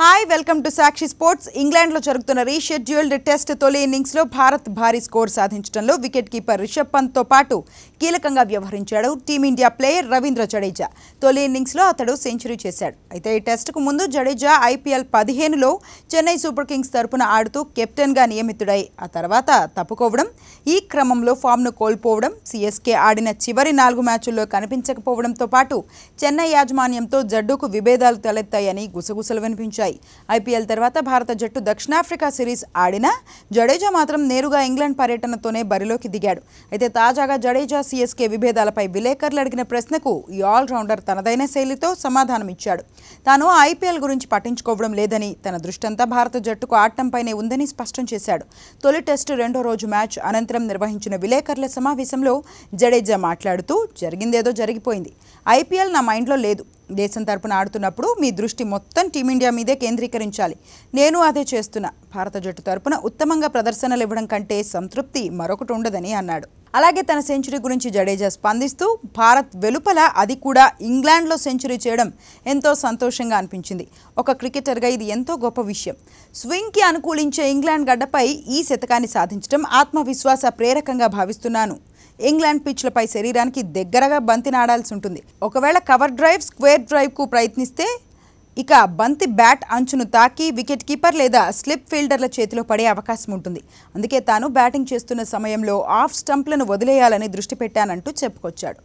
hi welcome to Sakshi sports ఇంగ్లాండ్లో జరుగుతున్న rescheduled test తొలి ఇన్నింగ్స్లో భారత్ భారీ స్కోర్ సాధించడంలో వికెట్ కీపర్ రిషబ్ పంత్తో పాటు కీలకంగా వ్యవహరించాడు టీమిండియా ప్లేయర్ రవీంద్ర జడేజా తొలి ఇన్నింగ్స్లో అతడు సెంచరీ చేశాడు అయితే ఈ టెస్టుకు ముందు జడేజా ఐపీఎల్ పదిహేనులో చెన్నై సూపర్ కింగ్స్ తరపున ఆడుతూ కెప్టెన్గా నియమితుడై ఆ తర్వాత తప్పుకోవడం ఈ క్రమంలో ఫామ్ను కోల్పోవడం సీఎస్కే ఆడిన చివరి నాలుగు మ్యాచుల్లో కనిపించకపోవడంతో పాటు చెన్నై యాజమాన్యంతో జడ్డుకు విభేదాలు తలెత్తాయని గుసగుసలు వినిపించాయి ఉంటాయి ఐపీఎల్ తర్వాత భారత జట్టు దక్షిణాఫ్రికా సిరీస్ ఆడినా జడేజా మాత్రం నేరుగా ఇంగ్లాండ్ పర్యటనతోనే బరిలోకి దిగాడు అయితే తాజాగా జడేజా సీఎస్కే విభేదాలపై విలేకరులు అడిగిన ప్రశ్నకు ఈ ఆల్రౌండర్ తనదైన శైలితో సమాధానమిచ్చాడు తాను ఐపీఎల్ గురించి పట్టించుకోవడం లేదని తన దృష్టంతా భారత జట్టుకు ఆడటంపైనే ఉందని స్పష్టం చేశాడు తొలి టెస్టు రెండో రోజు మ్యాచ్ అనంతరం నిర్వహించిన విలేకరుల సమావేశంలో జడేజా మాట్లాడుతూ జరిగిందేదో జరిగిపోయింది ఐపీఎల్ నా మైండ్లో లేదు దేశం తరపున ఆడుతున్నప్పుడు మీ దృష్టి మొత్తం టీమిండియా మీదే కేంద్రీకరించాలి నేను అదే చేస్తున్నా భారత జట్టు తరపున ఉత్తమంగా ప్రదర్శనలు ఇవ్వడం కంటే సంతృప్తి మరొకటి ఉండదని అన్నాడు అలాగే తన సెంచరీ గురించి జడేజా స్పందిస్తూ భారత్ వెలుపల అది కూడా ఇంగ్లాండ్లో సెంచరీ చేయడం ఎంతో సంతోషంగా అనిపించింది ఒక క్రికెటర్గా ఇది ఎంతో గొప్ప విషయం స్వింగ్కి అనుకూలించే ఇంగ్లాండ్ గడ్డపై ఈ శతకాన్ని సాధించడం ఆత్మవిశ్వాస ప్రేరకంగా భావిస్తున్నాను ఇంగ్లాండ్ పిచ్లపై శరీరానికి దగ్గరగా బంతిని ఆడాల్సి ఉంటుంది ఒకవేళ కవర్ డ్రైవ్ స్క్వేర్ డ్రైవ్కు ప్రయత్నిస్తే ఇక బంతి బ్యాట్ అంచును తాకి వికెట్ కీపర్ లేదా స్లిప్ ఫీల్డర్ల చేతిలో పడే అవకాశం ఉంటుంది అందుకే తాను బ్యాటింగ్ చేస్తున్న సమయంలో ఆఫ్ స్టంప్లను వదిలేయాలని దృష్టి పెట్టానంటూ చెప్పుకొచ్చాడు